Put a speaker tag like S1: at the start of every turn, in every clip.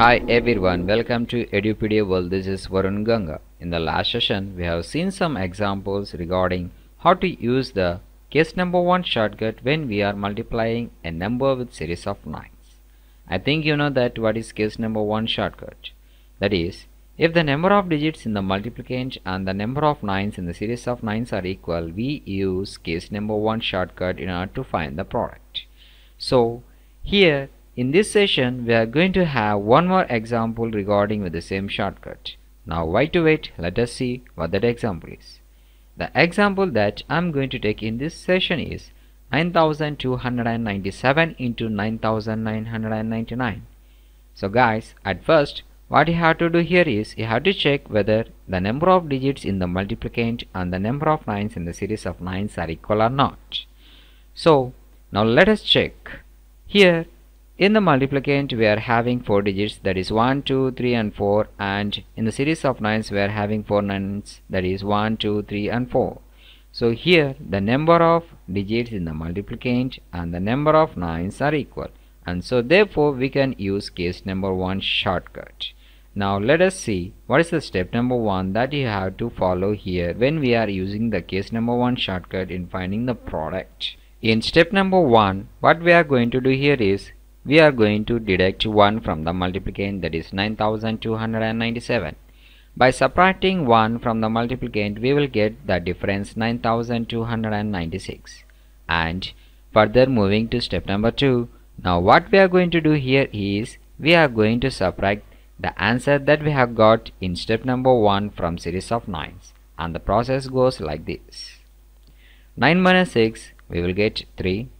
S1: Hi everyone, welcome to EduPedia World. This is Varun Ganga. In the last session, we have seen some examples regarding how to use the case number 1 shortcut when we are multiplying a number with series of 9s. I think you know that what is case number 1 shortcut. That is, if the number of digits in the multiplicand and the number of 9s in the series of 9s are equal, we use case number 1 shortcut in order to find the product. So, here in this session, we are going to have one more example regarding with the same shortcut. Now why to wait? Let us see what that example is. The example that I am going to take in this session is 9297 into 9999. So guys, at first, what you have to do here is you have to check whether the number of digits in the multiplicand and the number of 9s in the series of 9s are equal or not. So now let us check. Here in the multiplicand we are having 4 digits that is 1, 2, 3 and 4 and in the series of 9s we are having 4 nines that is 1, 2, 3 and 4. So here the number of digits in the multiplicand and the number of 9s are equal and so therefore we can use case number 1 shortcut. Now let us see what is the step number 1 that you have to follow here when we are using the case number 1 shortcut in finding the product. In step number 1 what we are going to do here is we are going to deduct 1 from the multiplicand that is 9297. By subtracting 1 from the multiplicand we will get the difference 9296. And further moving to step number 2. Now what we are going to do here is we are going to subtract the answer that we have got in step number 1 from series of 9s and the process goes like this 9 minus 6 we will get 3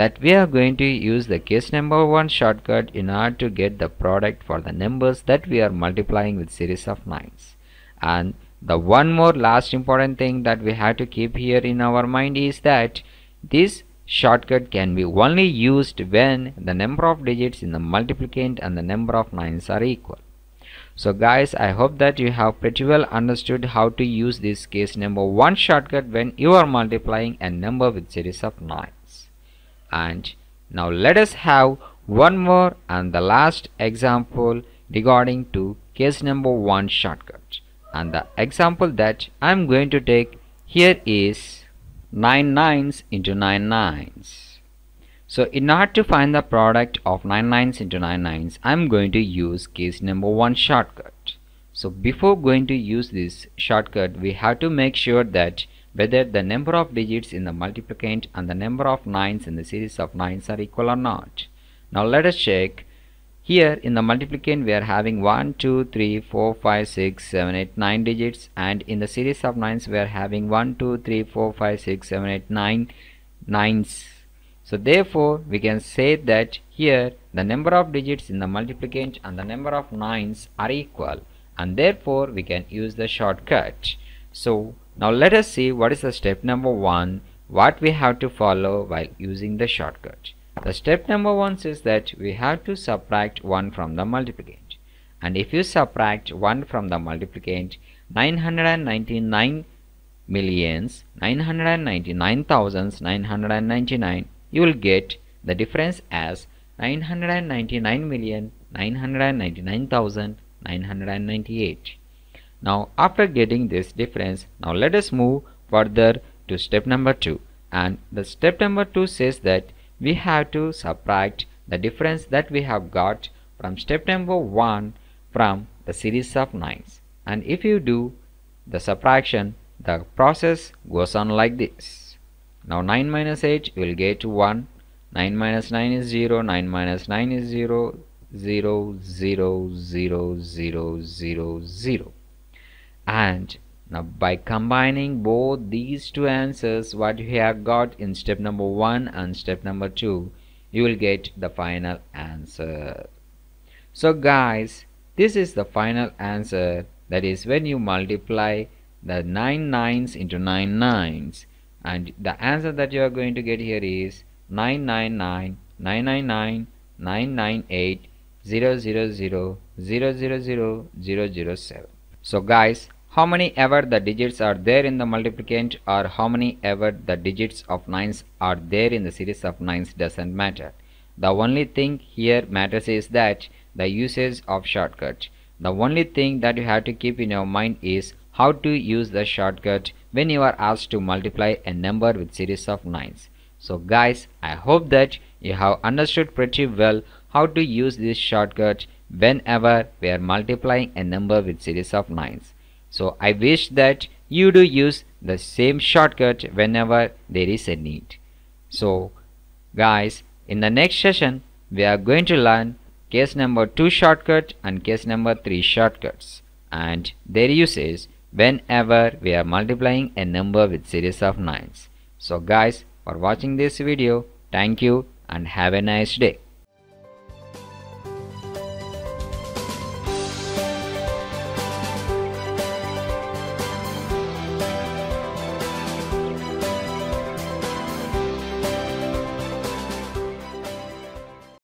S1: that we are going to use the case number 1 shortcut in order to get the product for the numbers that we are multiplying with series of 9s. And the one more last important thing that we have to keep here in our mind is that this shortcut can be only used when the number of digits in the multiplicand and the number of 9s are equal. So guys, I hope that you have pretty well understood how to use this case number 1 shortcut when you are multiplying a number with series of 9 and now let us have one more and the last example regarding to case number one shortcut and the example that I'm going to take here is 9 nines into 9 nines so in order to find the product of 9 nines into 9 nines I'm going to use case number one shortcut so before going to use this shortcut we have to make sure that whether the number of digits in the multiplicand and the number of 9s in the series of 9s are equal or not. Now let us check. Here in the multiplicand we are having 1, 2, 3, 4, 5, 6, 7, 8, 9 digits and in the series of 9s we are having 1, 2, 3, 4, 5, 6, 7, 8, 9 9s. So therefore we can say that here the number of digits in the multiplicand and the number of 9s are equal and therefore we can use the shortcut. So now let us see what is the step number 1 what we have to follow while using the shortcut. The step number 1 says that we have to subtract 1 from the multiplicand. And if you subtract 1 from the multiplicand, 999 millions 999,999 you will get the difference as 999 million 999,998. Now after getting this difference, now let us move further to step number 2 and the step number 2 says that we have to subtract the difference that we have got from step number 1 from the series of 9s and if you do the subtraction the process goes on like this. Now 9 minus 8 will get 1, 9 minus 9 is 0, 9 minus 9 is 0, 0, 0, 0, 0, 0, 0 and now by combining both these two answers what you have got in step number 1 and step number 2 you will get the final answer so guys this is the final answer that is when you multiply the 9 nines into 9 nines and the answer that you are going to get here is 999 007 so guys, how many ever the digits are there in the multiplicand or how many ever the digits of 9s are there in the series of 9s doesn't matter. The only thing here matters is that the usage of shortcut. The only thing that you have to keep in your mind is how to use the shortcut when you are asked to multiply a number with series of 9s. So guys, I hope that you have understood pretty well how to use this shortcut whenever we are multiplying a number with series of 9s. So I wish that you do use the same shortcut whenever there is a need. So guys, in the next session, we are going to learn case number 2 shortcut and case number 3 shortcuts and their uses. whenever we are multiplying a number with series of 9s. So guys, for watching this video, thank you and have a nice day.